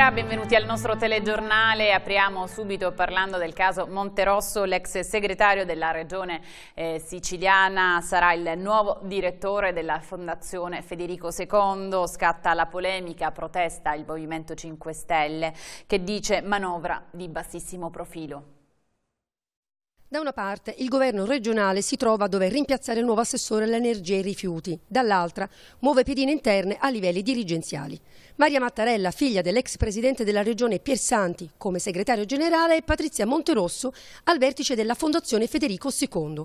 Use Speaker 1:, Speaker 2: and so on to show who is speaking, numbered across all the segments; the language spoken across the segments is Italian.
Speaker 1: Buonasera, benvenuti al nostro telegiornale. Apriamo subito parlando del caso Monterosso, l'ex segretario della regione eh, siciliana sarà il nuovo direttore della Fondazione Federico II. Scatta la polemica, protesta il Movimento 5 Stelle che dice manovra di bassissimo profilo.
Speaker 2: Da una parte il governo regionale si trova a dover rimpiazzare il nuovo assessore all'energia e ai rifiuti, dall'altra muove pedine interne a livelli dirigenziali. Maria Mattarella, figlia dell'ex presidente della regione Piersanti, come segretario generale e Patrizia Monterosso al vertice della Fondazione Federico II.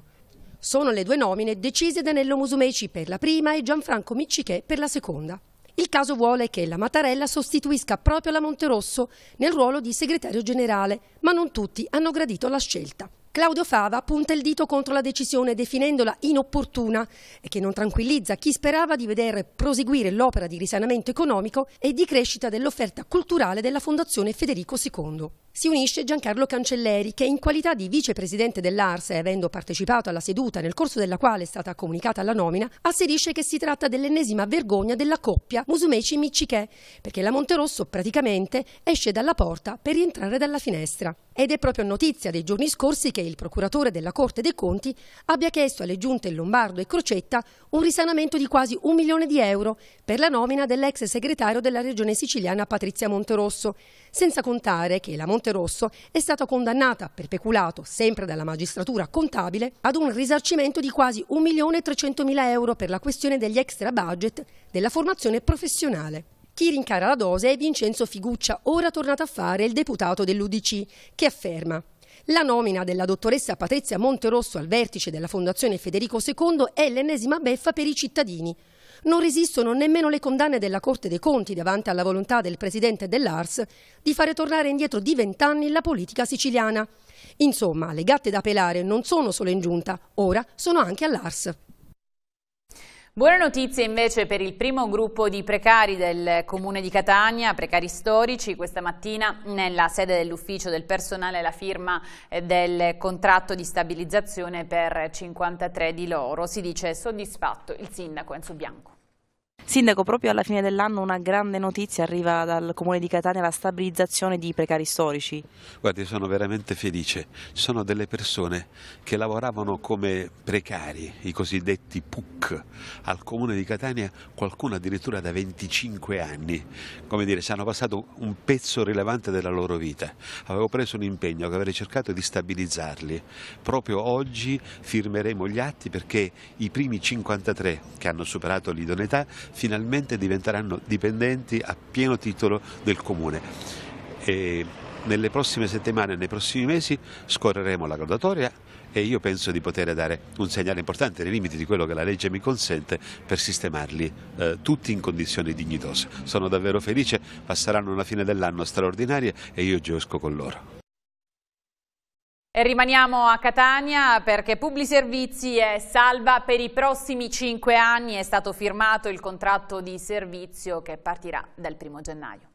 Speaker 2: Sono le due nomine decise da Nello Musumeci per la prima e Gianfranco Miccichè per la seconda. Il caso vuole che la Mattarella sostituisca proprio la Monterosso nel ruolo di segretario generale, ma non tutti hanno gradito la scelta. Claudio Fava punta il dito contro la decisione definendola inopportuna e che non tranquillizza chi sperava di vedere proseguire l'opera di risanamento economico e di crescita dell'offerta culturale della Fondazione Federico II. Si unisce Giancarlo Cancelleri che in qualità di vicepresidente dell'Arse, avendo partecipato alla seduta nel corso della quale è stata comunicata la nomina, asserisce che si tratta dell'ennesima vergogna della coppia Musumeci-Miccichè, perché la Monterosso praticamente esce dalla porta per rientrare dalla finestra. Ed è proprio notizia dei giorni scorsi che il procuratore della Corte dei Conti abbia chiesto alle giunte Lombardo e Crocetta un risanamento di quasi un milione di euro per la nomina dell'ex segretario della regione siciliana Patrizia Monterosso, senza contare che la Monterosso è stata condannata per peculato, sempre dalla magistratura contabile, ad un risarcimento di quasi un milione e trecentomila euro per la questione degli extra budget della formazione professionale. Chi rincara la dose è Vincenzo Figuccia, ora tornato a fare il deputato dell'Udc, che afferma la nomina della dottoressa Patrizia Monterosso al vertice della Fondazione Federico II è l'ennesima beffa per i cittadini. Non resistono nemmeno le condanne della Corte dei Conti davanti alla volontà del presidente dell'Ars di fare tornare indietro di vent'anni la politica siciliana. Insomma, le gatte da pelare non sono solo in giunta, ora sono anche all'Ars.
Speaker 1: Buone notizie invece per il primo gruppo di precari del Comune di Catania, precari storici. Questa mattina nella sede dell'ufficio del personale la firma eh, del contratto di stabilizzazione per 53 di loro. Si dice soddisfatto il sindaco Enzo Bianco.
Speaker 3: Sindaco, proprio alla fine dell'anno una grande notizia arriva dal comune di Catania, la stabilizzazione di precari storici.
Speaker 4: Guardi, sono veramente felice. Ci sono delle persone che lavoravano come precari, i cosiddetti PUC, al comune di Catania, qualcuno addirittura da 25 anni. Come dire, ci hanno passato un pezzo rilevante della loro vita. Avevo preso un impegno che avrei cercato di stabilizzarli. Proprio oggi firmeremo gli atti perché i primi 53 che hanno superato l'idoneità finalmente diventeranno dipendenti a pieno titolo del comune. E nelle prossime settimane, e nei prossimi mesi scorreremo la graduatoria e io penso di poter dare un segnale importante nei limiti di quello che la legge mi consente per sistemarli eh, tutti in condizioni dignitose. Sono davvero felice, passeranno una fine dell'anno straordinaria e io gioisco con loro
Speaker 1: rimaniamo a Catania perché Publi Servizi è salva per i prossimi cinque anni. È stato firmato il contratto di servizio che partirà dal primo gennaio.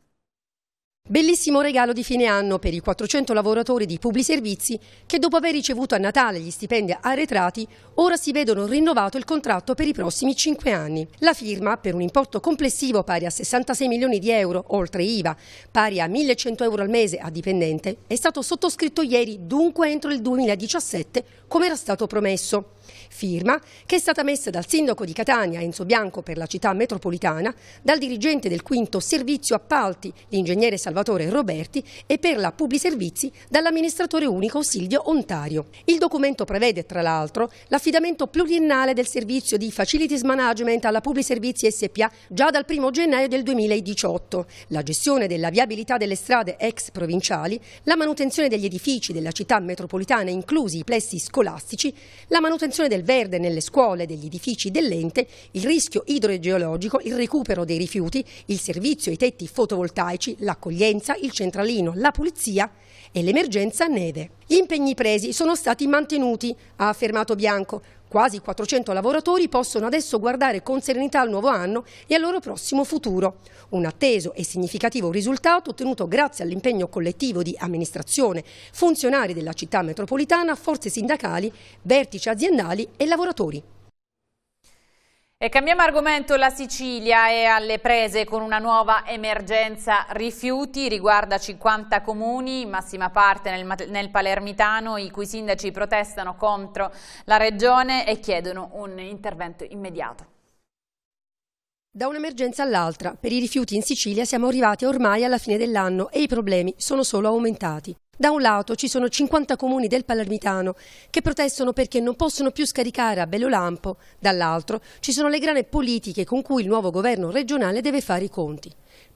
Speaker 2: Bellissimo regalo di fine anno per i 400 lavoratori di Publi Servizi che dopo aver ricevuto a Natale gli stipendi arretrati ora si vedono rinnovato il contratto per i prossimi 5 anni. La firma, per un importo complessivo pari a 66 milioni di euro oltre IVA, pari a 1100 euro al mese a dipendente, è stato sottoscritto ieri dunque entro il 2017 come era stato promesso firma che è stata messa dal sindaco di Catania, Enzo Bianco, per la città metropolitana, dal dirigente del quinto servizio appalti, l'ingegnere Salvatore Roberti, e per la Publiservizi dall'amministratore unico Silvio Ontario. Il documento prevede, tra l'altro, l'affidamento pluriennale del servizio di Facilities Management alla Publiservizi SPA già dal 1 gennaio del 2018, la gestione della viabilità delle strade ex provinciali, la manutenzione degli edifici della città metropolitana, inclusi i plessi scolastici, la manutenzione l'introduzione del verde nelle scuole e degli edifici dell'ente, il rischio idrogeologico, il recupero dei rifiuti, il servizio ai tetti fotovoltaici, l'accoglienza, il centralino, la pulizia e l'emergenza neve. Gli impegni presi sono stati mantenuti, ha affermato Bianco. Quasi 400 lavoratori possono adesso guardare con serenità al nuovo anno e al loro prossimo futuro. Un atteso e significativo risultato ottenuto grazie all'impegno collettivo di amministrazione, funzionari della città metropolitana, forze sindacali, vertici aziendali e lavoratori.
Speaker 1: E cambiamo argomento, la Sicilia è alle prese con una nuova emergenza rifiuti, riguarda 50 comuni, in massima parte nel, nel, palermitano, i cui sindaci protestano contro la regione e chiedono un intervento immediato.
Speaker 2: Da un'emergenza all'altra, per i rifiuti in Sicilia siamo arrivati ormai alla fine dell'anno e i problemi sono solo aumentati. Da un lato ci sono 50 comuni del Palermitano che protestano perché non possono più scaricare a bello lampo, dall'altro ci sono le grane politiche con cui il nuovo governo regionale deve fare i conti.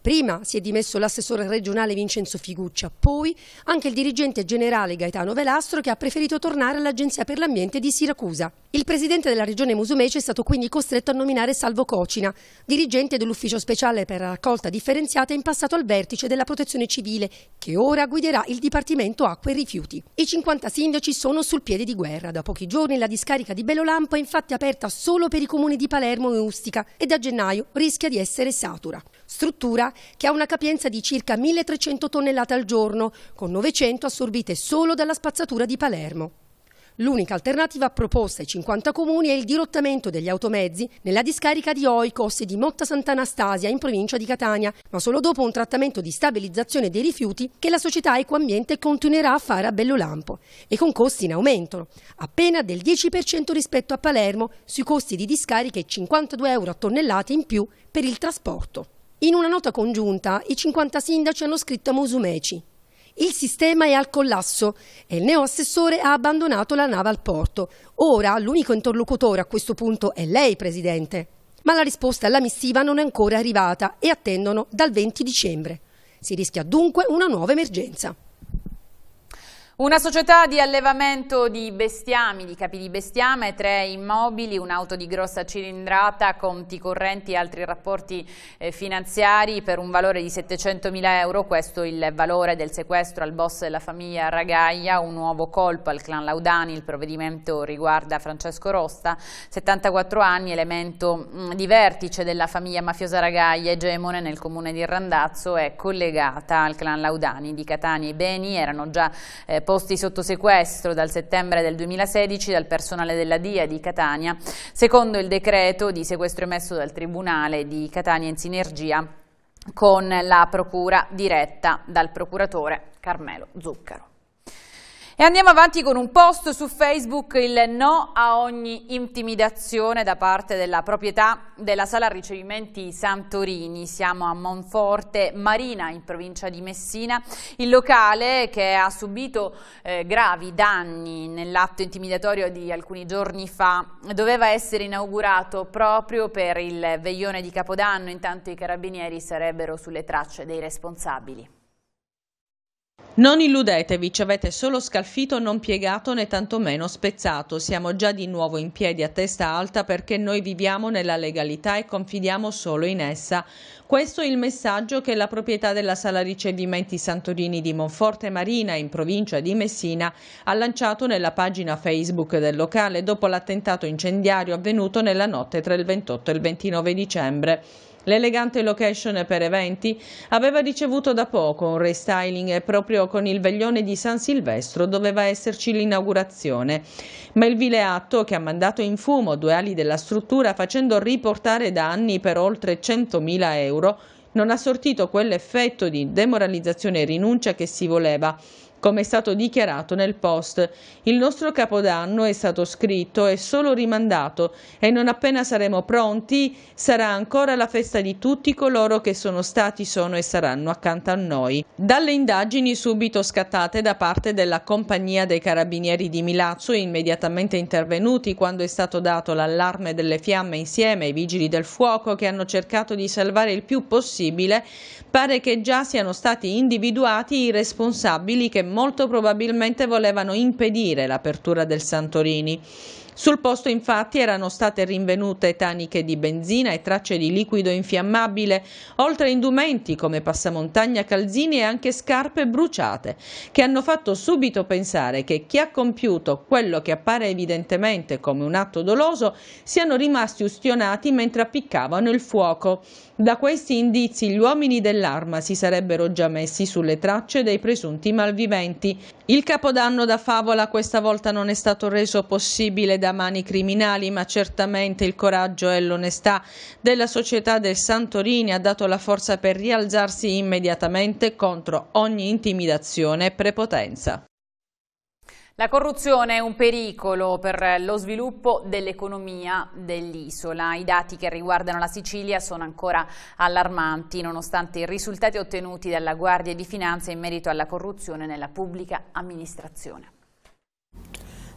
Speaker 2: Prima si è dimesso l'assessore regionale Vincenzo Figuccia, poi anche il dirigente generale Gaetano Velastro che ha preferito tornare all'Agenzia per l'Ambiente di Siracusa. Il presidente della regione Musumeci è stato quindi costretto a nominare Salvo Cocina, dirigente dell'ufficio speciale per la raccolta differenziata in passato al vertice della protezione civile, che ora guiderà il Dipartimento Acqua e Rifiuti. I 50 sindaci sono sul piede di guerra. Da pochi giorni la discarica di Belolampo è infatti aperta solo per i comuni di Palermo e Ustica e da gennaio rischia di essere satura struttura che ha una capienza di circa 1300 tonnellate al giorno, con 900 assorbite solo dalla spazzatura di Palermo. L'unica alternativa proposta ai 50 comuni è il dirottamento degli automezzi nella discarica di Oikos di Motta Sant'Anastasia in provincia di Catania, ma solo dopo un trattamento di stabilizzazione dei rifiuti che la società Ecoambiente continuerà a fare a Bellolampo e con costi in aumento, appena del 10% rispetto a Palermo sui costi di discarica e 52 euro a tonnellate in più per il trasporto. In una nota congiunta, i 50 sindaci hanno scritto a Musumeci. Il sistema è al collasso e il neoassessore ha abbandonato la nave al porto. Ora l'unico interlocutore a questo punto è lei, Presidente. Ma la risposta alla missiva non è ancora arrivata e attendono dal 20 dicembre. Si rischia dunque una nuova emergenza.
Speaker 1: Una società di allevamento di bestiami, di capi di bestiame, tre immobili, un'auto di grossa cilindrata, conti correnti e altri rapporti eh, finanziari per un valore di 700.000 euro, questo il valore del sequestro al boss della famiglia Ragaia, un nuovo colpo al clan Laudani, il provvedimento riguarda Francesco Rosta, 74 anni, elemento mh, mm, di vertice della famiglia mafiosa Ragaia, egemone nel comune di Randazzo è collegata al clan Laudani di Catania. I beni erano già eh, posti sotto sequestro dal settembre del 2016 dal personale della DIA di Catania, secondo il decreto di sequestro emesso dal Tribunale di Catania in sinergia con la procura diretta dal procuratore Carmelo Zuccaro. E andiamo avanti con un post su Facebook, il no a ogni intimidazione da parte della proprietà della sala ricevimenti Santorini. Siamo a Monforte Marina, in provincia di Messina. Il locale che ha subito eh, gravi danni nell'atto intimidatorio di alcuni giorni fa doveva essere inaugurato proprio per il veglione di Capodanno, intanto i carabinieri sarebbero sulle tracce dei responsabili.
Speaker 5: Non illudetevi, ci avete solo scalfito, non piegato né tantomeno spezzato. Siamo già di nuovo in piedi a testa alta perché noi viviamo nella legalità e confidiamo solo in essa. Questo è il messaggio che la proprietà della sala ricevimenti Santorini di Monforte Marina in provincia di Messina ha lanciato nella pagina Facebook del locale dopo l'attentato incendiario avvenuto nella notte tra il 28 e il 29 dicembre. L'elegante location per eventi aveva ricevuto da poco un restyling e proprio con il veglione di San Silvestro doveva esserci l'inaugurazione, ma il vile atto che ha mandato in fumo due ali della struttura facendo riportare danni per oltre 100.000 euro non ha sortito quell'effetto di demoralizzazione e rinuncia che si voleva, come è stato dichiarato nel post. Il nostro capodanno è stato scritto e solo rimandato e non appena saremo pronti sarà ancora la festa di tutti coloro che sono stati, sono e saranno accanto a noi. Dalle indagini subito scattate da parte della compagnia dei carabinieri di Milazzo, immediatamente intervenuti quando è stato dato l'allarme delle fiamme insieme ai vigili del fuoco che hanno cercato di salvare il più possibile, pare che già siano stati individuati i responsabili che molto probabilmente volevano impedire l'apertura del Santorini sul posto infatti erano state rinvenute taniche di benzina e tracce di liquido infiammabile, oltre a indumenti come passamontagna, calzini e anche scarpe bruciate, che hanno fatto subito pensare che chi ha compiuto quello che appare evidentemente come un atto doloso siano rimasti ustionati mentre appiccavano il fuoco. Da questi indizi gli uomini dell'arma si sarebbero già messi sulle tracce dei presunti malviventi. Il capodanno da favola questa volta non è stato reso possibile da mani criminali, ma certamente il coraggio e l'onestà della società del Santorini ha dato la forza per rialzarsi immediatamente contro ogni intimidazione e prepotenza.
Speaker 1: La corruzione è un pericolo per lo sviluppo dell'economia dell'isola. I dati che riguardano la Sicilia sono ancora allarmanti, nonostante i risultati ottenuti dalla Guardia di Finanza in merito alla corruzione nella pubblica amministrazione.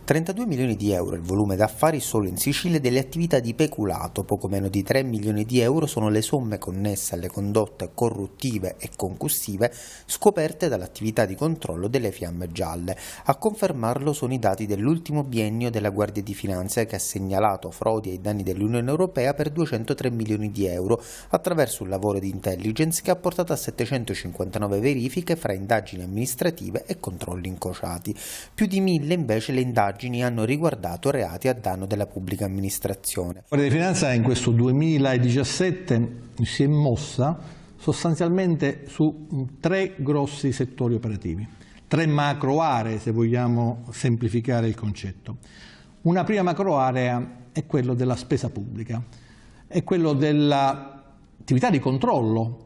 Speaker 6: 32 milioni di euro il volume d'affari solo in Sicilia delle attività di peculato, poco meno di 3 milioni di euro sono le somme connesse alle condotte corruttive e concussive scoperte dall'attività di controllo delle fiamme gialle. A confermarlo sono i dati dell'ultimo biennio della Guardia di Finanza che ha segnalato frodi ai danni dell'Unione Europea per 203 milioni di euro attraverso un lavoro di intelligence che ha portato a 759 verifiche fra indagini amministrative e controlli incrociati. Più di mille invece le indagini indagini hanno riguardato reati a danno della pubblica amministrazione. La
Speaker 7: Guardia di Finanza in questo 2017 si è mossa sostanzialmente su mm, tre grossi settori operativi, tre macro aree se vogliamo semplificare il concetto. Una prima macro area è quella della spesa pubblica, è quella dell'attività di controllo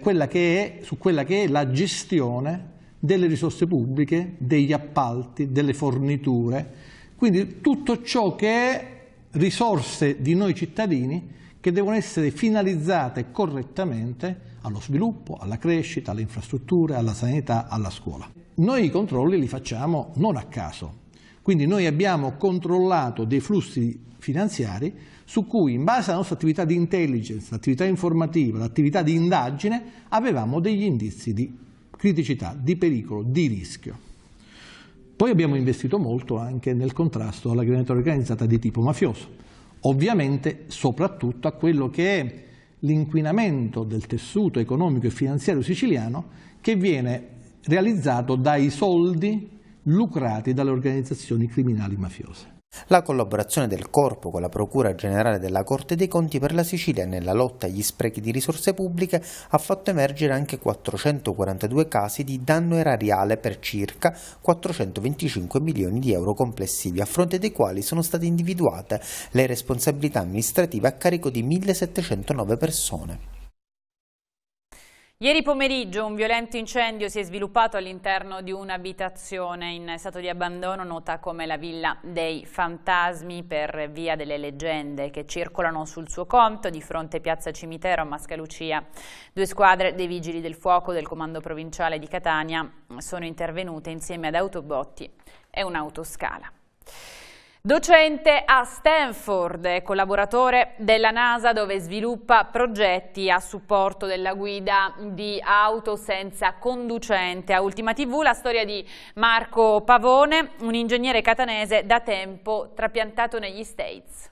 Speaker 7: quella è, su quella che è la gestione delle risorse pubbliche, degli appalti, delle forniture, quindi tutto ciò che è risorse di noi cittadini che devono essere finalizzate correttamente allo sviluppo, alla crescita, alle infrastrutture, alla sanità, alla scuola. Noi i controlli li facciamo non a caso, quindi noi abbiamo controllato dei flussi finanziari su cui in base alla nostra attività di intelligence, l'attività informativa, l'attività di indagine avevamo degli indizi di criticità, di pericolo, di rischio. Poi abbiamo investito molto anche nel contrasto alla criminalità organizzata di tipo mafioso, ovviamente soprattutto a quello che è l'inquinamento del tessuto economico e finanziario siciliano che viene realizzato dai soldi lucrati dalle organizzazioni criminali mafiose.
Speaker 6: La collaborazione del Corpo con la Procura Generale della Corte dei Conti per la Sicilia nella lotta agli sprechi di risorse pubbliche ha fatto emergere anche 442 casi di danno erariale per circa 425 milioni di euro complessivi, a fronte dei quali sono state individuate le responsabilità amministrative a carico di 1709 persone.
Speaker 1: Ieri pomeriggio un violento incendio si è sviluppato all'interno di un'abitazione in stato di abbandono nota come la Villa dei Fantasmi per via delle leggende che circolano sul suo conto di fronte Piazza Cimitero a Mascalucia. Due squadre dei Vigili del Fuoco del Comando Provinciale di Catania sono intervenute insieme ad autobotti e un'autoscala. Docente a Stanford collaboratore della NASA dove sviluppa progetti a supporto della guida di auto senza conducente. A Ultima TV la storia di Marco Pavone, un ingegnere catanese da tempo trapiantato negli States.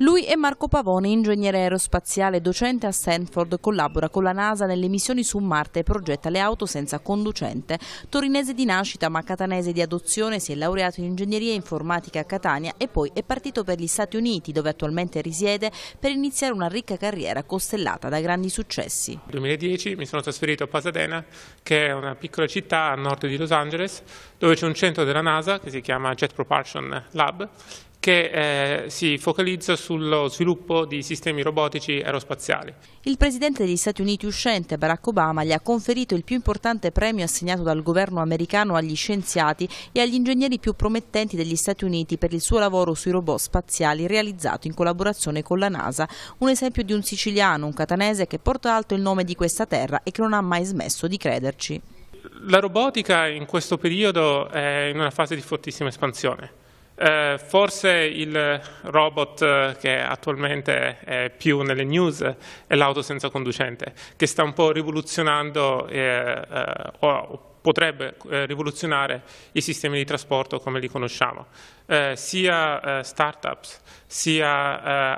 Speaker 3: Lui è Marco Pavone, ingegnere aerospaziale docente a Stanford, collabora con la NASA nelle missioni su Marte e progetta le auto senza conducente. Torinese di nascita ma catanese di adozione, si è laureato in ingegneria informatica a Catania e poi è partito per gli Stati Uniti, dove attualmente risiede, per iniziare una ricca carriera costellata da grandi successi. Nel
Speaker 8: 2010 mi sono trasferito a Pasadena, che è una piccola città a nord di Los Angeles, dove c'è un centro della NASA che si chiama Jet Propulsion Lab che eh, si focalizza sullo sviluppo di sistemi robotici aerospaziali.
Speaker 3: Il presidente degli Stati Uniti uscente Barack Obama gli ha conferito il più importante premio assegnato dal governo americano agli scienziati e agli ingegneri più promettenti degli Stati Uniti per il suo lavoro sui robot spaziali realizzato in collaborazione con la NASA, un esempio di un siciliano, un catanese che porta alto il nome di questa terra e che non ha mai smesso di crederci.
Speaker 8: La robotica in questo periodo è in una fase di fortissima espansione eh, forse il robot eh, che attualmente è più nelle news è l'auto senza conducente, che sta un po' rivoluzionando eh, eh o potrebbe eh, rivoluzionare i sistemi di trasporto come li conosciamo. Eh, sia eh, startups, sia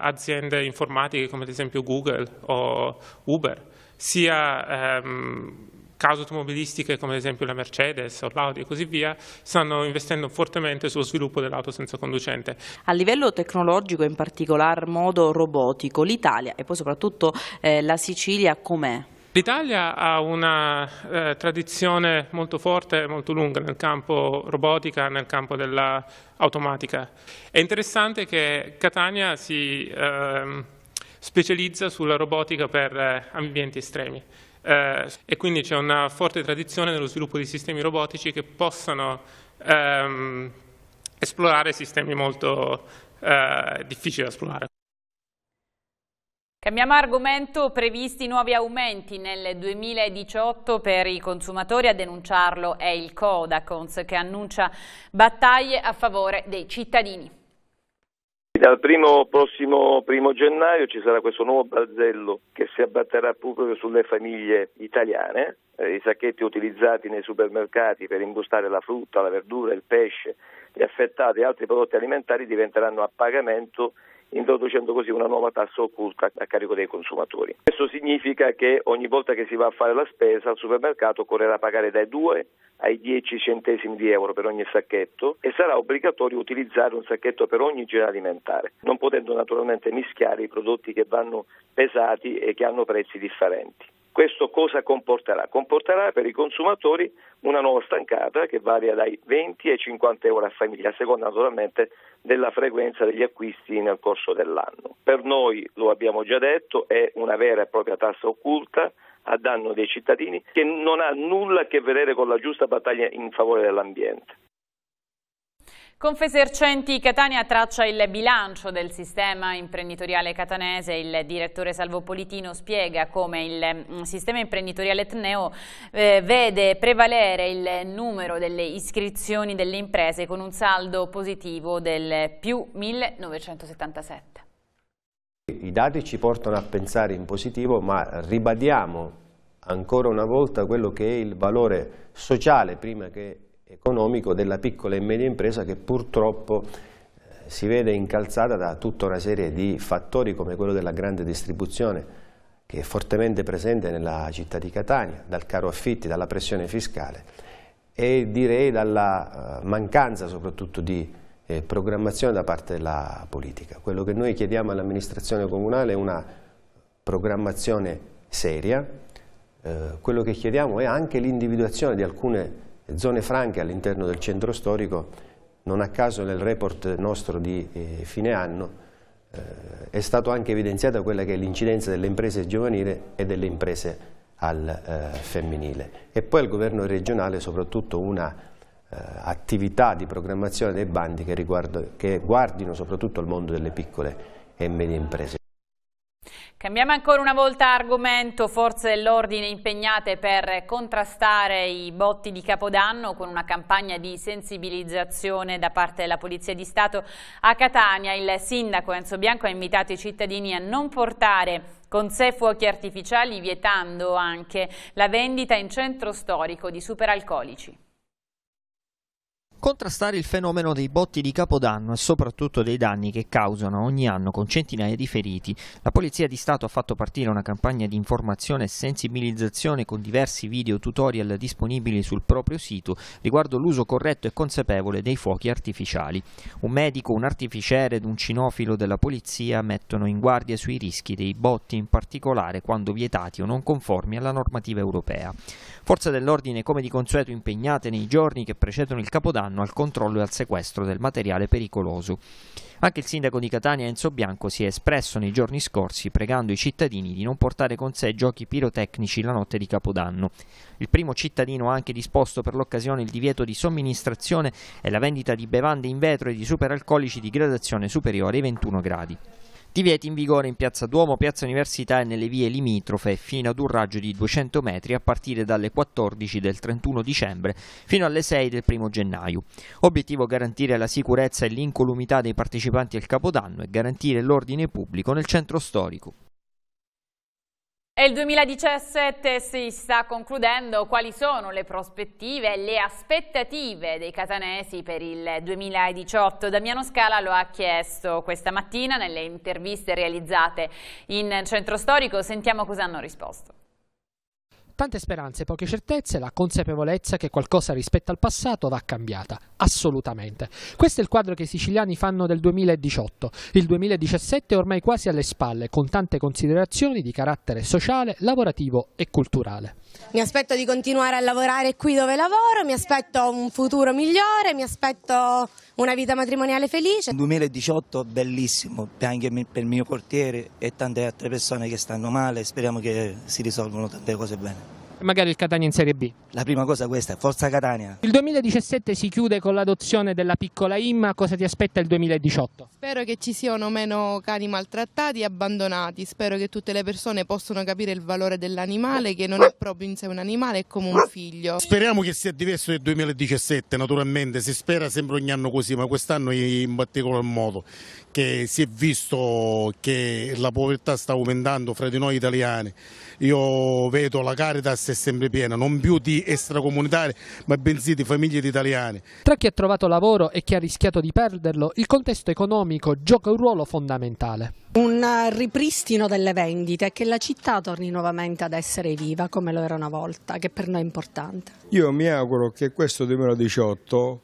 Speaker 8: eh, aziende informatiche come ad esempio Google o Uber, sia ehm, case automobilistiche come ad esempio la Mercedes o l'Audi e così via, stanno investendo fortemente sullo sviluppo dell'auto senza conducente.
Speaker 3: A livello tecnologico, in particolar modo robotico, l'Italia e poi soprattutto eh, la Sicilia com'è?
Speaker 8: L'Italia ha una eh, tradizione molto forte e molto lunga nel campo robotica, nel campo dell'automatica. È interessante che Catania si eh, specializza sulla robotica per eh, ambienti estremi eh, e quindi c'è una forte tradizione nello sviluppo di sistemi robotici che possano ehm, esplorare sistemi molto eh, difficili da esplorare.
Speaker 1: Cambiamo argomento, previsti nuovi aumenti nel 2018 per i consumatori, a denunciarlo è il Codacons che annuncia battaglie a favore dei cittadini
Speaker 9: dal primo, prossimo primo gennaio ci sarà questo nuovo balzello che si abbatterà proprio sulle famiglie italiane, eh, i sacchetti utilizzati nei supermercati per imbustare la frutta, la verdura, il pesce, gli affettati e altri prodotti alimentari diventeranno a pagamento introducendo così una nuova tassa occulta a carico dei consumatori. Questo significa che ogni volta che si va a fare la spesa al supermercato occorrerà pagare dai 2 ai 10 centesimi di euro per ogni sacchetto e sarà obbligatorio utilizzare un sacchetto per ogni genere alimentare, non potendo naturalmente mischiare i prodotti che vanno pesati e che hanno prezzi differenti. Questo cosa comporterà? Comporterà per i consumatori una nuova stancata che varia dai 20 ai 50 euro a famiglia, a seconda naturalmente della frequenza degli acquisti nel corso dell'anno. Per noi, lo abbiamo già detto, è una vera e propria tassa occulta a danno dei cittadini che non ha nulla a che vedere con la giusta battaglia in favore dell'ambiente.
Speaker 1: Confesercenti Catania traccia il bilancio del sistema imprenditoriale catanese. Il direttore Salvo Politino spiega come il mm, sistema imprenditoriale etneo eh, vede prevalere il numero delle iscrizioni delle imprese con un saldo positivo del più 1977.
Speaker 10: I dati ci portano a pensare in positivo, ma ribadiamo ancora una volta quello che è il valore sociale prima che economico della piccola e media impresa che purtroppo eh, si vede incalzata da tutta una serie di fattori come quello della grande distribuzione che è fortemente presente nella città di Catania, dal caro affitti, dalla pressione fiscale e direi dalla eh, mancanza soprattutto di eh, programmazione da parte della politica. Quello che noi chiediamo all'amministrazione comunale è una programmazione seria, quello che chiediamo è anche l'individuazione di alcune zone franche all'interno del centro storico, non a caso nel report nostro di eh, fine anno eh, è stata anche evidenziata quella che è l'incidenza delle imprese giovanili e delle imprese al eh, femminile. E poi al governo regionale soprattutto una eh, attività di programmazione dei bandi che, riguardo, che guardino soprattutto il mondo delle piccole e medie imprese.
Speaker 1: Cambiamo ancora una volta argomento, forze dell'ordine impegnate per contrastare i botti di Capodanno con una campagna di sensibilizzazione da parte della Polizia di Stato a Catania. Il sindaco Enzo Bianco ha invitato i cittadini a non portare con sé fuochi artificiali vietando anche la vendita in centro storico di superalcolici.
Speaker 11: Contrastare il fenomeno dei botti di Capodanno e soprattutto dei danni che causano ogni anno con centinaia di feriti, la Polizia di Stato ha fatto partire una campagna di informazione e sensibilizzazione con diversi video tutorial disponibili sul proprio sito riguardo l'uso corretto e consapevole dei fuochi artificiali. Un medico, un artificiere ed un cinofilo della Polizia mettono in guardia sui rischi dei botti, in particolare quando vietati o non conformi alla normativa europea. Forze dell'ordine come di consueto impegnate nei giorni che precedono il Capodanno porteranno al controllo e al sequestro del materiale pericoloso. Anche il sindaco di Catania Enzo Bianco si è espresso nei giorni scorsi pregando i cittadini di non portare con sé giochi pirotecnici la notte di Capodanno. Il primo cittadino ha anche disposto per l'occasione il divieto di somministrazione e la vendita di bevande in vetro e di superalcolici di gradazione superiore ai 21 gradi. Divieti in vigore in Piazza Duomo, Piazza Università e nelle vie limitrofe fino ad un raggio di 200 metri a partire dalle 14 del 31 dicembre fino alle 6 del 1 gennaio. Obiettivo garantire la sicurezza e l'incolumità dei partecipanti al Capodanno e garantire l'ordine pubblico nel centro storico.
Speaker 1: E il 2017 si sta concludendo, quali sono le prospettive e le aspettative dei catanesi per il 2018? Damiano Scala lo ha chiesto questa mattina nelle interviste realizzate in centro storico, sentiamo cosa hanno risposto.
Speaker 11: Tante speranze, poche certezze, la consapevolezza che qualcosa rispetto al passato va cambiata, assolutamente. Questo è il quadro che i siciliani fanno del 2018. Il 2017 è ormai quasi alle spalle, con tante considerazioni di carattere sociale, lavorativo e culturale.
Speaker 2: Mi aspetto di continuare a lavorare qui dove lavoro, mi aspetto un futuro migliore, mi aspetto una vita matrimoniale felice. Un
Speaker 11: 2018 bellissimo anche per il mio portiere e tante altre persone che stanno male, speriamo che si risolvano tante cose bene magari il Catania in Serie B? La prima cosa questa, è forza Catania. Il 2017 si chiude con l'adozione della piccola Imma, cosa ti aspetta il 2018?
Speaker 5: Spero che ci siano meno cani maltrattati e abbandonati, spero che tutte le persone possano capire il valore dell'animale che non è proprio in sé un animale, è come un figlio.
Speaker 8: Speriamo che sia diverso del 2017 naturalmente, si spera sempre ogni anno così, ma quest'anno in particolar modo che si è visto che la povertà sta aumentando fra di noi italiani. Io vedo la Caritas è sempre piena, non più di extracomunitari, ma bensì di famiglie di italiani.
Speaker 11: Tra chi ha trovato lavoro e chi ha rischiato di perderlo, il contesto economico gioca un ruolo fondamentale.
Speaker 2: Un ripristino delle vendite, che la città torni nuovamente ad essere viva come lo era una volta, che per noi è importante.
Speaker 12: Io mi auguro che questo 2018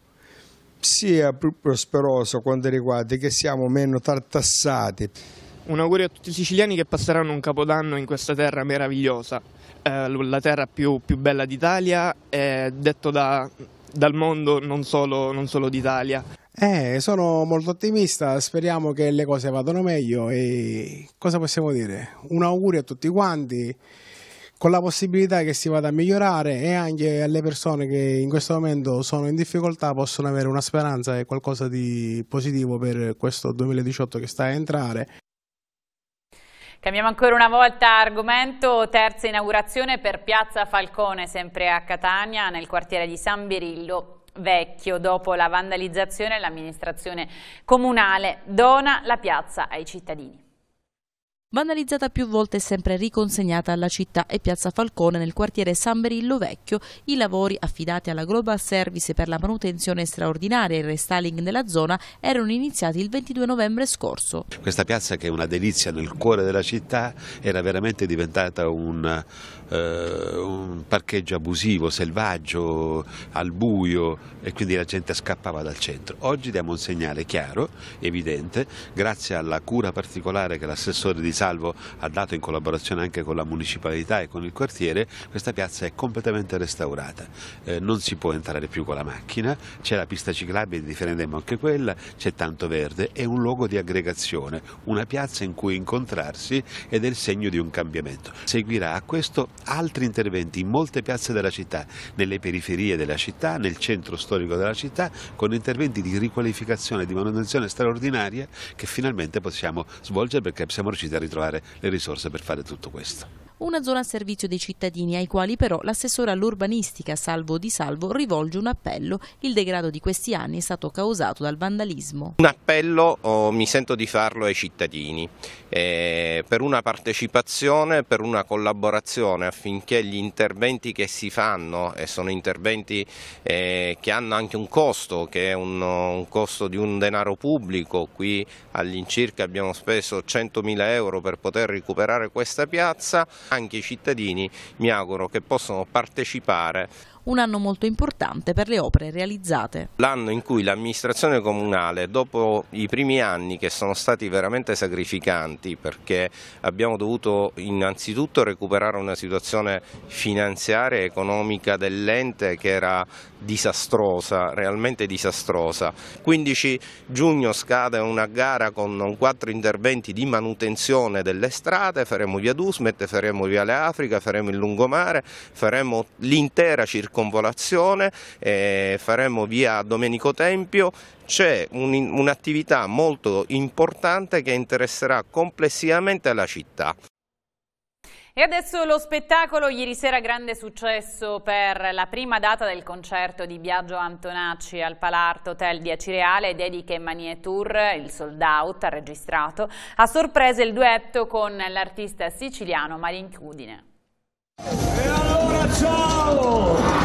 Speaker 12: sia più prosperoso quanto riguarda che siamo meno tartassati.
Speaker 11: Un augurio a tutti i siciliani che passeranno un capodanno in questa terra meravigliosa eh, la terra più, più bella d'Italia, eh, detto da, dal mondo, non solo, non solo d'Italia.
Speaker 8: Eh, sono molto ottimista, speriamo che le cose vadano meglio e cosa possiamo dire? Un augurio a tutti quanti con la possibilità che si vada a migliorare e anche alle persone che in questo momento sono in difficoltà possono avere una speranza e qualcosa di positivo per questo 2018 che sta a entrare.
Speaker 1: Cambiamo ancora una volta argomento, terza inaugurazione per Piazza Falcone, sempre a Catania, nel quartiere di San Birillo vecchio. Dopo la vandalizzazione l'amministrazione comunale dona la piazza ai cittadini.
Speaker 3: Vandalizzata più volte e sempre riconsegnata alla città e Piazza Falcone nel quartiere San Berillo Vecchio, i lavori affidati alla Global Service per la manutenzione straordinaria e il restyling della zona erano iniziati il 22 novembre scorso.
Speaker 4: Questa piazza che è una delizia nel cuore della città era veramente diventata un eh, un parcheggio abusivo, selvaggio, al buio e quindi la gente scappava dal centro. Oggi diamo un segnale chiaro, evidente, grazie alla cura particolare che l'assessore di Salvo ha dato in collaborazione anche con la municipalità e con il quartiere, questa piazza è completamente restaurata. Eh, non si può entrare più con la macchina, c'è la pista ciclabile, difenderemo anche quella, c'è tanto verde, è un luogo di aggregazione, una piazza in cui incontrarsi ed è il segno di un cambiamento. Seguirà a questo altri interventi in molte piazze della città, nelle periferie della città, nel centro storico della città, con interventi di riqualificazione e di manutenzione straordinaria che finalmente possiamo svolgere perché siamo riusciti a ritrovare le risorse per fare tutto questo
Speaker 3: una zona a servizio dei cittadini ai quali però l'assessore all'urbanistica Salvo Di Salvo rivolge un appello. Il degrado di questi anni è stato causato dal vandalismo.
Speaker 12: Un appello oh, mi sento di farlo ai cittadini eh, per una partecipazione, per una collaborazione affinché gli interventi che si fanno e sono interventi eh, che hanno anche un costo, che è un, un costo di un denaro pubblico, qui all'incirca abbiamo speso 100.000 euro per poter recuperare questa piazza, anche i cittadini mi auguro che possano partecipare
Speaker 3: un anno molto importante per le opere realizzate.
Speaker 12: L'anno in cui l'amministrazione comunale, dopo i primi anni che sono stati veramente sacrificanti perché abbiamo dovuto innanzitutto recuperare una situazione finanziaria e economica dell'ente che era disastrosa, realmente disastrosa. 15 giugno scade una gara con quattro interventi di manutenzione delle strade, faremo via Dusmet, faremo via Le Africa, faremo il lungomare, faremo l'intera circolazione circonvolazione, eh, faremo via Domenico Tempio, c'è un'attività molto importante che interesserà complessivamente la città.
Speaker 1: E adesso lo spettacolo, ieri sera grande successo per la prima data del concerto di Biagio Antonacci al Palart Hotel di Acireale, dediche Manie Tour, il sold out ha registrato, ha sorpresa il duetto con l'artista siciliano Marin Cudine. E allora ciao!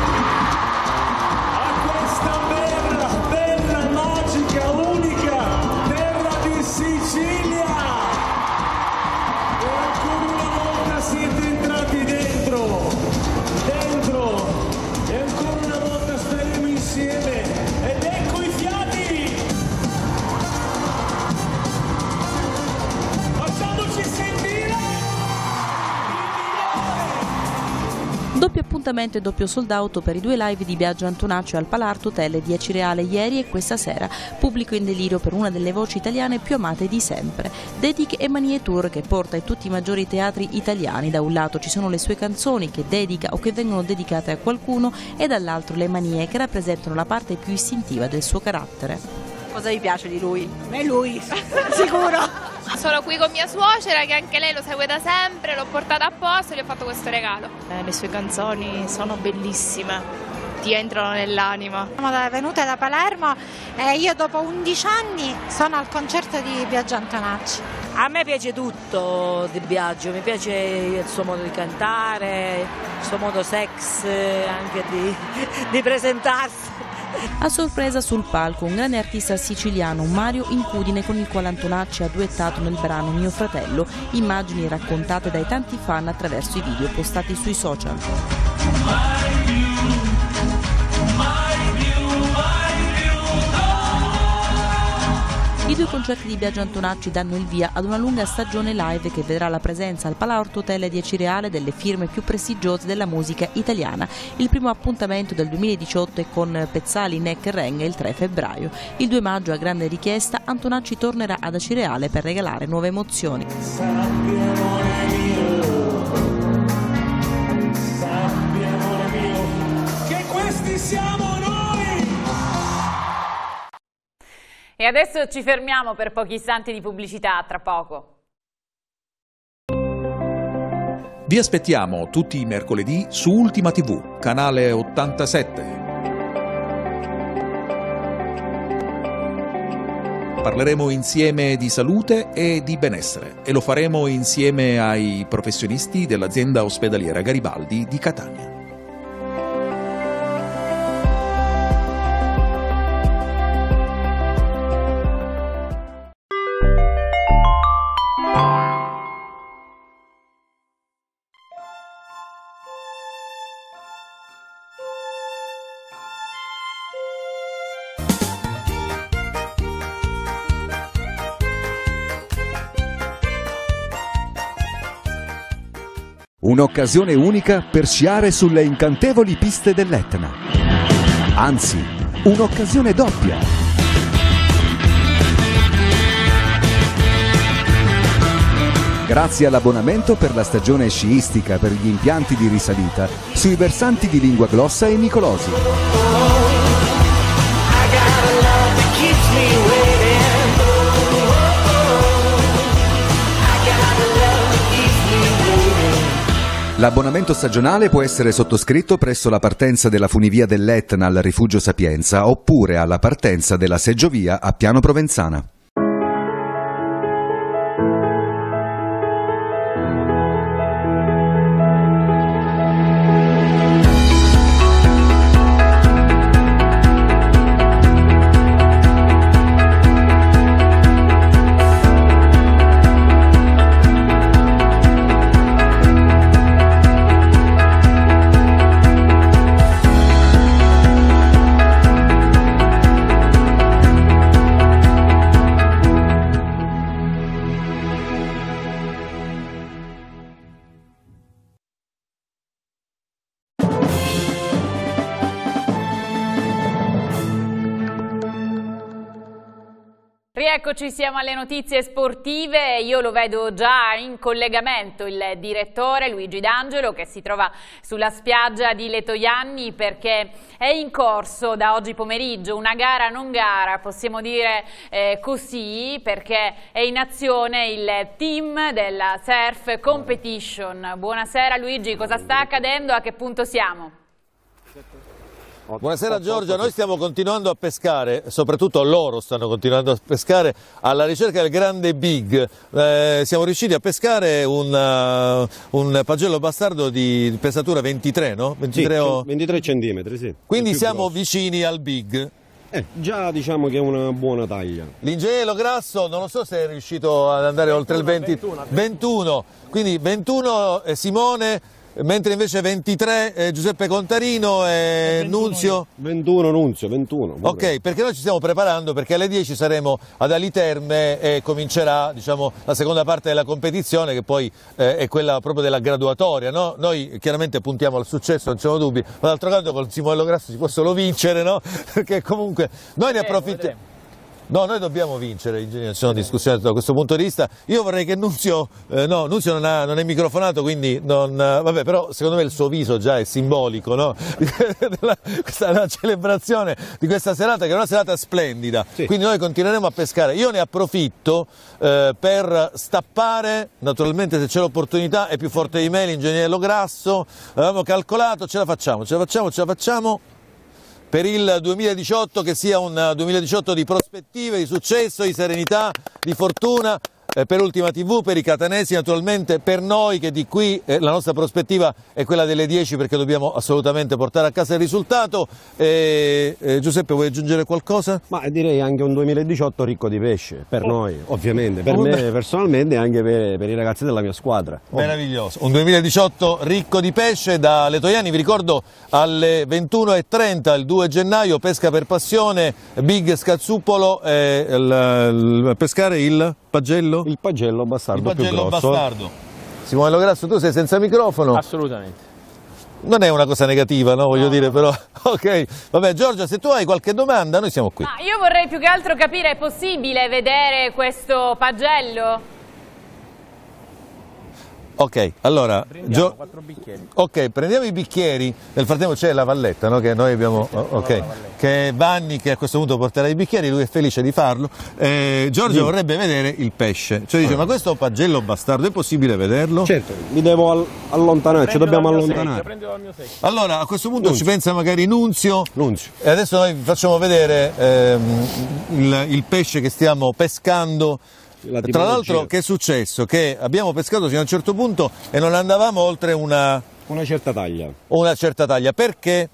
Speaker 3: L'appuntamento è doppio sold out per i due live di Biagio Antonaccio al Palart Hotel 10 Reale ieri e questa sera. Pubblico in delirio per una delle voci italiane più amate di sempre. Dedic e Manie Tour che porta in tutti i maggiori teatri italiani. Da un lato ci sono le sue canzoni che dedica o che vengono dedicate a qualcuno e dall'altro le manie che rappresentano la parte più istintiva del suo carattere. Cosa vi piace di lui? A me lui, sicuro! Sono qui con mia suocera che anche lei lo segue da sempre, l'ho
Speaker 1: portata apposta e gli ho fatto questo regalo.
Speaker 3: Eh, le sue canzoni sono bellissime ti entrano nell'anima. Sono venuta da Palermo e io dopo 11 anni sono al concerto di Biagio Antonacci. A me piace tutto di Biagio, mi piace il suo modo di cantare, il suo modo sex eh, anche di,
Speaker 2: di presentarsi.
Speaker 3: A sorpresa sul palco un grande artista siciliano, Mario Incudine, con il quale Antonacci ha duettato nel brano Mio fratello, immagini raccontate dai tanti fan attraverso i video postati sui social. I due concerti di Biagio Antonacci danno il via ad una lunga stagione live che vedrà la presenza al Palaorto Hotel di Acireale delle firme più prestigiose della musica italiana. Il primo appuntamento del 2018 è con Pezzali, Neck e Reng il 3 febbraio. Il 2 maggio, a grande richiesta, Antonacci tornerà ad Acireale per regalare nuove emozioni.
Speaker 1: E adesso ci fermiamo per pochi istanti di pubblicità, tra poco.
Speaker 13: Vi aspettiamo tutti i mercoledì su Ultima TV, canale 87. Parleremo insieme di salute e di benessere e lo faremo insieme ai professionisti dell'azienda ospedaliera Garibaldi di Catania.
Speaker 4: Un'occasione unica per sciare sulle incantevoli piste dell'Etna. Anzi,
Speaker 7: un'occasione doppia.
Speaker 4: Grazie all'abbonamento per la stagione sciistica per gli impianti di risalita sui versanti di Lingua Glossa e Nicolosi. L'abbonamento stagionale può essere sottoscritto presso la partenza della funivia dell'Etna al Rifugio Sapienza oppure alla partenza della seggiovia a Piano Provenzana.
Speaker 1: Eccoci, siamo alle notizie sportive. Io lo vedo già in collegamento il direttore Luigi D'Angelo che si trova sulla spiaggia di Letoianni perché è in corso da oggi pomeriggio una gara non gara, possiamo dire eh, così, perché è in azione il team della Surf Competition. Buonasera Luigi, cosa sta accadendo? A che punto siamo?
Speaker 13: Buonasera Giorgio, noi stiamo continuando a pescare, soprattutto loro stanno continuando a pescare alla ricerca del grande big. Eh, siamo riusciti a pescare un, uh, un, pagello bastardo di pesatura 23, no? 23, sì, o...
Speaker 14: 23 centimetri, sì. Quindi siamo grosso. vicini al big. Eh, già diciamo che è una buona taglia.
Speaker 13: L'ingegnere grasso, non lo so se è riuscito ad andare 21, oltre il 20... 21, 21. 21. quindi 21 Simone mentre invece 23 eh, Giuseppe Contarino e eh, 21, Nunzio
Speaker 14: 21 Nunzio 21 pure. ok
Speaker 13: perché noi ci stiamo preparando perché alle 10 saremo ad Aliterme e comincerà diciamo, la seconda parte della competizione che poi eh, è quella proprio della graduatoria no? noi chiaramente puntiamo al successo non c'è dubbi ma d'altro canto con Simone Grasso si può solo vincere no? perché comunque noi ne eh, approfittiamo No, noi dobbiamo vincere, c'è una discussione da questo punto di vista. Io vorrei che Nunzio, eh, no, Nunzio non, ha, non, è microfonato, quindi non, eh, vabbè, però secondo me il suo viso già è simbolico, no? Della, questa è una celebrazione di questa serata che è una serata splendida. Sì. Quindi noi continueremo a pescare. Io ne approfitto eh, per stappare, naturalmente se c'è l'opportunità è più forte di me l'ingegnere Lograsso, avevamo calcolato, ce la facciamo, ce la facciamo, ce la facciamo per il 2018 che sia un 2018 di prospettive, di successo, di serenità, di fortuna, eh, per Ultima TV, per i catanesi, naturalmente per noi che di qui eh, la nostra prospettiva è quella delle 10 perché dobbiamo assolutamente portare a casa il risultato.
Speaker 14: Eh, eh Giuseppe vuoi aggiungere qualcosa? Ma direi anche un 2018 ricco di pesce, per oh. noi ovviamente, per oh, me beh. personalmente e anche per, per, i ragazzi della mia squadra.
Speaker 13: Oh. Meraviglioso, un 2018 ricco di pesce da Letoiani, vi ricordo alle 21.30 il 2 gennaio pesca per passione, Big Scazzuppolo, eh, il, il, pescare il pagello? Il pagello bastardo il pagello bastardo. Simone Lograsso, tu sei senza microfono?
Speaker 11: Assolutamente.
Speaker 13: Non è una cosa negativa, no? Voglio no. dire, però. Ok, vabbè, Giorgia, se tu hai qualche domanda, noi siamo qui.
Speaker 1: Ma io vorrei più che altro capire, è possibile vedere questo pagello?
Speaker 13: Ok, allora... Prendiamo Gio... quattro bicchieri. Ok, prendiamo i bicchieri. Nel frattempo c'è la valletta, no? Che noi abbiamo... Okay. Che è Vanni che a questo punto porterà i bicchieri, lui è felice di farlo. Eh, Giorgio sì. vorrebbe vedere il pesce. Cioè dice, allora. Ah. ma questo pagello bastardo è possibile vederlo? Certo, mi devo
Speaker 14: allontanare, ci dobbiamo allontanare.
Speaker 13: Secchio, allora, a questo punto Nunzio. ci pensa magari Nunzio. Nunzio. E adesso noi vi facciamo vedere ehm, il, il pesce che stiamo pescando la Tra l'altro che è successo? Che abbiamo pescato fino a un certo punto e non andavamo oltre una... Una certa taglia.
Speaker 14: Una certa taglia, perché?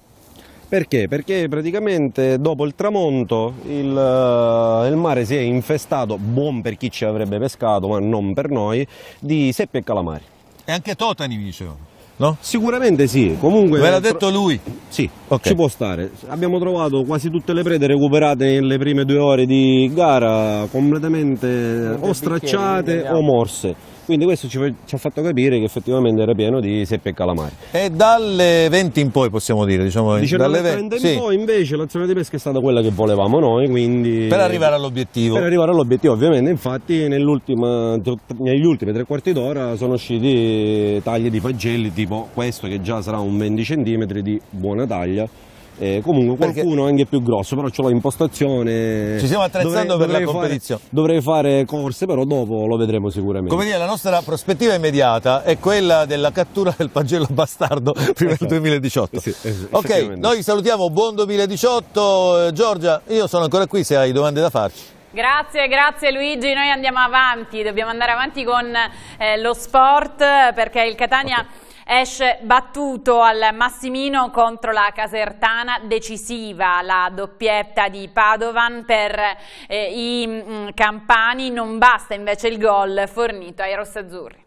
Speaker 14: Perché? Perché praticamente dopo il tramonto il, eh, il, mare si è infestato, buon per chi ci avrebbe pescato, ma non per noi, di seppie e calamari. E anche totani, mi dicevano. No? Sicuramente sì, comunque... Me l'ha detto lui? Sì, okay. ci può stare. Abbiamo trovato quasi tutte le prede recuperate nelle prime due ore di gara, completamente o stracciate o morse. Quindi questo ci, ci, ha fatto capire che effettivamente era pieno di seppie e calamari.
Speaker 13: E dalle 20 in poi possiamo dire, diciamo, dalle 20 in sì. poi
Speaker 14: invece l'azione di pesca è stata quella che volevamo noi, quindi... Per arrivare all'obiettivo. Per arrivare all'obiettivo, ovviamente, infatti negli ultimi tre quarti d'ora sono usciti taglie di fagelli tipo questo che già sarà un 20 cm di buona taglia eh, comunque qualcuno Perché... anche più grosso, però ce l'ho impostazione. Ci stiamo attrezzando dovrei, per dovrei la competizione. Fare, dovrei fare corse, però dopo lo vedremo sicuramente. Come dire, la nostra prospettiva immediata è quella
Speaker 13: della cattura del pagello bastardo prima esatto. del 2018. Sì, es ok, noi salutiamo, buon 2018. Eh, Giorgia, io sono ancora qui se hai domande da farci.
Speaker 1: Grazie, grazie Luigi, noi andiamo avanti, dobbiamo andare avanti con eh, lo sport perché il Catania okay. Esce battuto al Massimino contro la Casertana, decisiva la doppietta di Padovan per eh, i mh, mm, campani, non basta invece il gol fornito ai rossazzurri.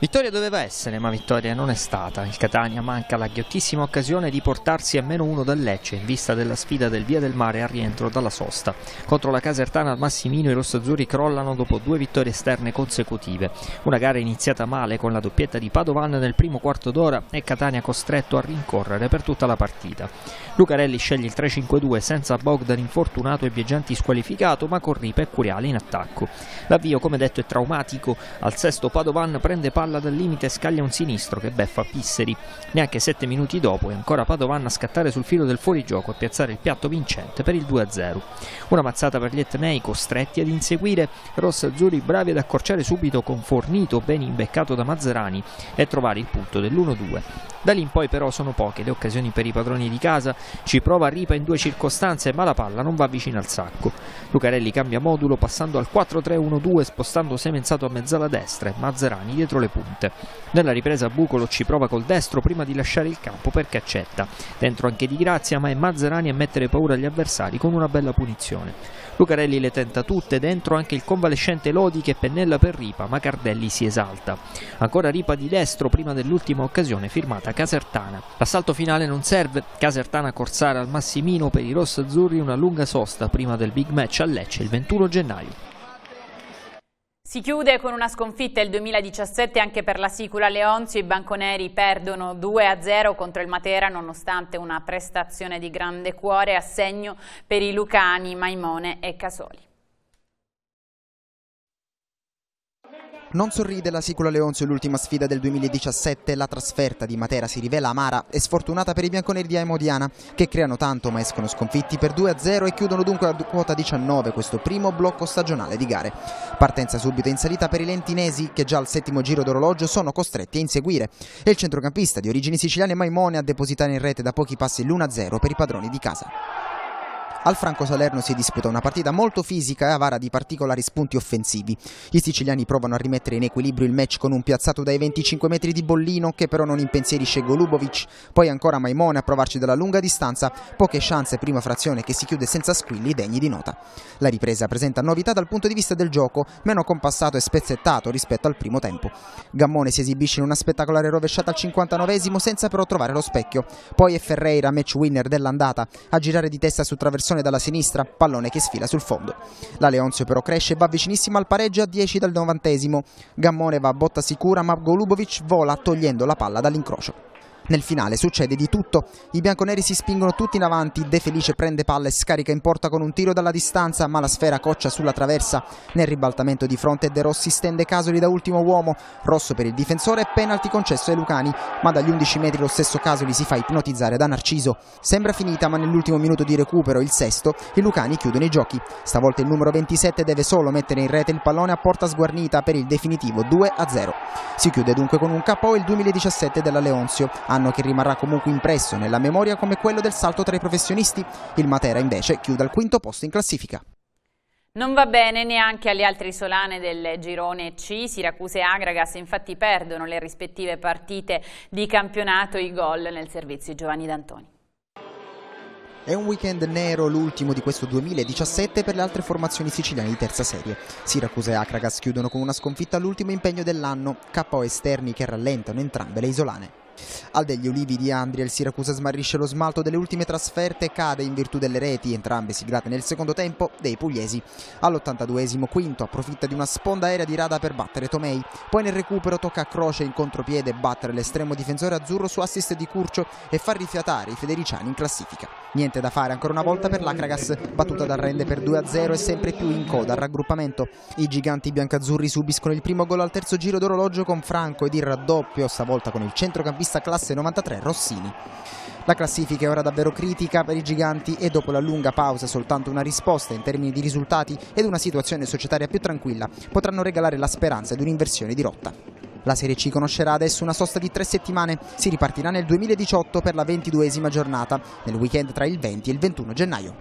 Speaker 11: Vittoria doveva essere, ma vittoria non è stata. Il Catania manca la ghiottissima occasione di portarsi a meno uno dal Lecce in vista della sfida del Via del Mare al rientro dalla sosta. Contro la Casertana al Massimino i rossazzurri crollano dopo due vittorie esterne consecutive. Una gara iniziata male con la doppietta di Padovan nel primo quarto d'ora e Catania costretto a rincorrere per tutta la partita. Lucarelli sceglie il 3-5-2 senza Bogdan infortunato e Viaggianti squalificato, ma con Ripa e Curiale in attacco. L'avvio, come detto, è traumatico. Al sesto Padovan prende palla palla dal limite scaglia un sinistro che beffa Pisseri. Neanche 7 minuti dopo è ancora Padovan a scattare sul filo del fuorigioco e piazzare il piatto vincente per il 2-0. Una mazzata per gli etnei costretti ad inseguire, Azzurri bravi ad accorciare subito con Fornito ben imbeccato da Mazzerani e trovare il punto dell'1-2. Da lì in poi però sono poche le occasioni per i padroni di casa, ci prova Ripa in due circostanze ma la palla non va vicino al sacco. Lucarelli cambia modulo passando al 4-3-1-2 spostando Semenzato a mezzala destra e Mazzerani dietro le punte punte. Nella ripresa Bucolo ci prova col destro prima di lasciare il campo per Caccetta. Dentro anche di grazia ma è Mazzarani a mettere paura agli avversari con una bella punizione. Lucarelli le tenta tutte, dentro anche il convalescente Lodi che pennella per Ripa ma Cardelli si esalta. Ancora Ripa di destro prima dell'ultima occasione firmata Casertana. L'assalto finale non serve, Casertana corsare al Massimino per i rossazzurri una lunga sosta prima del big match a Lecce il 21 gennaio.
Speaker 1: Si chiude con una sconfitta il 2017 anche per la Sicula Leonzio, i banconeri perdono 2-0 contro il Matera nonostante una prestazione di grande cuore a segno per i Lucani, Maimone e Casoli.
Speaker 15: Non sorride la Sicula Leon l'ultima sfida del 2017, la trasferta di Matera si rivela amara e sfortunata per i bianconeri di Aemodiana, che creano tanto ma escono sconfitti per 2-0 e chiudono dunque a quota 19 questo primo blocco stagionale di gare. Partenza subito in salita per i lentinesi, che già al settimo giro d'orologio sono costretti a inseguire. E il centrocampista di origini siciliane Maimone a depositare in rete da pochi passi l'1-0 per i padroni di casa. Al Franco Salerno si disputa una partita molto fisica e avara di particolari spunti offensivi. I siciliani provano a rimettere in equilibrio il match con un piazzato dai 25 metri di Bollino che però non impensierisce Golubovic, poi ancora Maimone a provarci dalla lunga distanza, poche chance prima frazione che si chiude senza squilli degni di nota. La ripresa presenta novità dal punto di vista del gioco, meno compassato e spezzettato rispetto al primo tempo. Gammone si esibisce in una spettacolare rovesciata al 59 esimo senza però trovare lo specchio, poi è Ferreira, match winner dell'andata, a girare di testa su traversone Rossone dalla sinistra, pallone che sfila sul fondo. La Leonzio però cresce e va vicinissima al pareggio a 10 dal 90. Gammone va a botta sicura ma Golubovic vola togliendo la palla dall'incrocio. Nel finale succede di tutto, i bianconeri si spingono tutti in avanti, De Felice prende palla e scarica in porta con un tiro dalla distanza, ma la sfera coccia sulla traversa. Nel ribaltamento di fronte De Rossi stende Casoli da ultimo uomo, rosso per il difensore e penalti concesso ai Lucani, ma dagli 11 metri lo stesso Casoli si fa ipnotizzare da Narciso. Sembra finita, ma nell'ultimo minuto di recupero, il sesto, i Lucani chiudono i giochi. Stavolta il numero 27 deve solo mettere in rete il pallone a porta sguarnita per il definitivo 2-0. Si chiude dunque con un KO il 2017 della Leonzio, anno che rimarrà comunque impresso nella memoria come quello del salto tra i professionisti. Il Matera invece chiude al quinto posto in classifica.
Speaker 1: Non va bene neanche alle altre isolane del girone C, Siracusa e Agragas infatti perdono le rispettive partite di campionato i gol nel servizio Giovanni D'Antoni.
Speaker 15: È un weekend nero, l'ultimo di questo 2017 per le altre formazioni siciliane di terza serie. Siracusa e Akragas chiudono con una sconfitta all'ultimo impegno dell'anno, KO esterni che rallentano entrambe le isolane. Al degli olivi di Andria il Siracusa smarrisce lo smalto delle ultime trasferte e cade in virtù delle reti, entrambe siglate nel secondo tempo, dei pugliesi. All'82esimo quinto approfitta di una sponda aerea di Rada per battere Tomei, poi nel recupero tocca a Croce in contropiede battere l'estremo difensore azzurro su assist di Curcio e far rifiatare i federiciani in classifica. Niente da fare ancora una volta per l'Acragas, battuta dal Rende per 2-0 e sempre più in coda al raggruppamento. I giganti biancazzurri subiscono il primo gol al terzo giro d'orologio con Franco ed il raddoppio, stavolta con il centrocampista regista classe 93 Rossini. La classifica è ora davvero critica per i giganti e dopo la lunga pausa soltanto una risposta in termini di risultati ed una situazione societaria più tranquilla potranno regalare la speranza di un'inversione di rotta. La Serie C conoscerà adesso una sosta di tre settimane. Si ripartirà nel 2018 per la ventiduesima giornata, nel weekend tra il 20 e il 21 gennaio.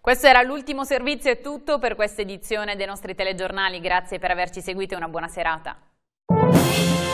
Speaker 1: Questo era l'ultimo servizio e tutto per questa edizione dei nostri telegiornali. Grazie per averci seguito e una buona serata.